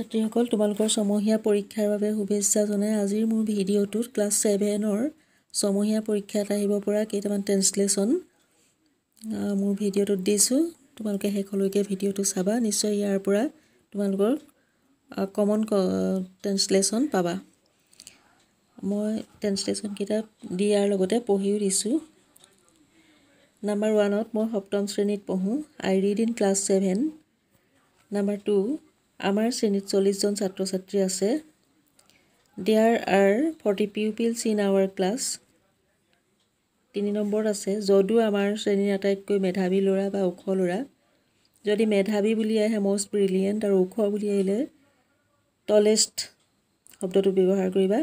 ছাত্ৰীসকল তোমালোকৰ ছমহীয়া পৰীক্ষাৰ বাবে শুভেচ্ছা জনাই আজিৰ মোৰ ভিডিঅ'টোত ক্লাছ ছেভেনৰ ছমহীয়া পৰীক্ষাত আহিব পৰা কেইটামান ট্ৰেন্সলেশ্যন মোৰ ভিডিঅ'টোত দিছোঁ তোমালোকে শেষলৈকে ভিডিঅ'টো চাবা নিশ্চয় ইয়াৰ পৰা তোমালোকৰ কমন ট্ৰেন্সলেশ্যন পাবা মই ট্ৰেঞ্চলেশ্যনকেইটা দিয়াৰ লগতে পঢ়িও দিছোঁ নাম্বাৰ ওৱানত মই সপ্তম শ্ৰেণীত পঢ়োঁ I read in class seven number two আমাৰ শ্ৰেণীত চল্লিছজন ছাত্ৰ ছাত্ৰী আছে there are forty pupils in our class তিনি নম্বৰত আছে যদিও আমাৰ শ্ৰেণীৰ আটাইতকৈ মেধাৱী ল'ৰা বা ওখ ল'ৰা যদি মেধাৱী বুলি আহে মষ্ট ব্ৰিলিয়েণ্ট আৰু ওখ বুলি আহিলে টলেষ্ট শব্দটো ব্যৱহাৰ কৰিবা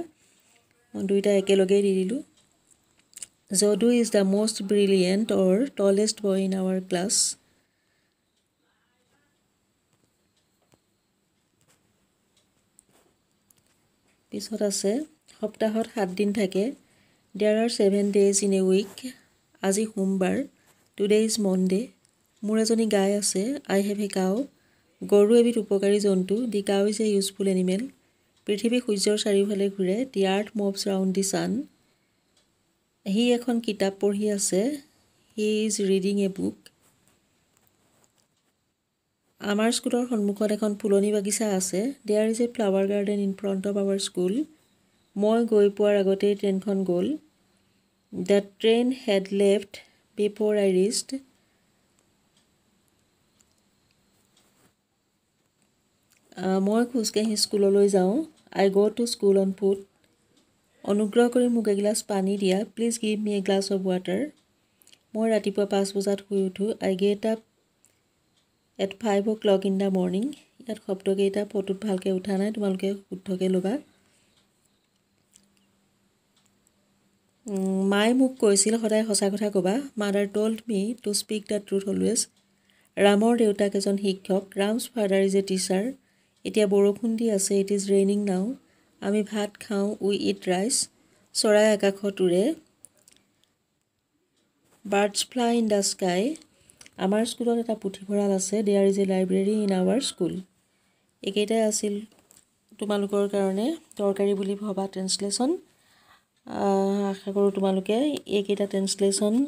মই দুয়োটা একেলগেই দি দিলোঁ Jadu is the most brilliant or tallest boy in our class পিছত আছে সপ্তাহত সাতদিন থাকে there are seven days in a week আজি সোমবাৰ টুডে ইজ মনডে মোৰ এজনী গাই আছে আই হেভ এ কাও গৰু এবিধ উপকাৰী জন্তু the cow is a useful animal পৃথিৱী সূৰ্যৰ চাৰিওফালে ঘূৰে দি আৰ্থ মভছ ৰাউণ্ড দি চান সি এখন কিতাপ পঢ়ি আছে he is reading a book আমাৰ স্কুলৰ সন্মুখত এখন ফুলনি বাগিচা আছে there is a flower garden in front of our school মই গৈ পোৱাৰ আগতেই ট্ৰেইনখন গ'ল the train had left before I reached মই খোজকাঢ়ি স্কুললৈ যাওঁ আই গ' টু স্কুল অন ফুড অনুগ্ৰহ কৰি মোক এগিলাচ পানী দিয়া please give me a glass of water মই ৰাতিপুৱা পাঁচ বজাত শুই উঠোঁ I get up at five o'clock in the morning ইয়াত শব্দকেইটা ফটোত ভালকৈ উঠা নাই তোমালোকে শুদ্ধকৈ ল'বা মায়ে মোক কৈছিল সদায় সঁচা কথা ক'বা mother told me to speak the truth always ৰামৰ দেউতাক এজন শিক্ষক Ram's father is a teacher এতিয়া বৰষুণ দি আছে ইট ইজ ৰেইনিং নাও আমি ভাত খাওঁ উই ইট ৰাইচ চৰাই আকাশত উৰে birds fly in the sky আমাৰ স্কুলত এটা পুথিভঁৰাল আছে there is a library in our school এইকেইটাই আছিল তোমালোকৰ কাৰণে দৰকাৰী বুলি ভবা ট্ৰেন্সলেশ্যন আশা কৰোঁ তোমালোকে এইকেইটা ট্ৰেঞ্চলেশ্যন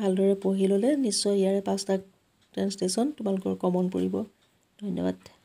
ভালদৰে পঢ়ি ল'লে নিশ্চয় ইয়াৰে পাঁচটা ট্ৰেঞ্চলেশ্যন তোমালোকৰ কমন পৰিব ধন্যবাদ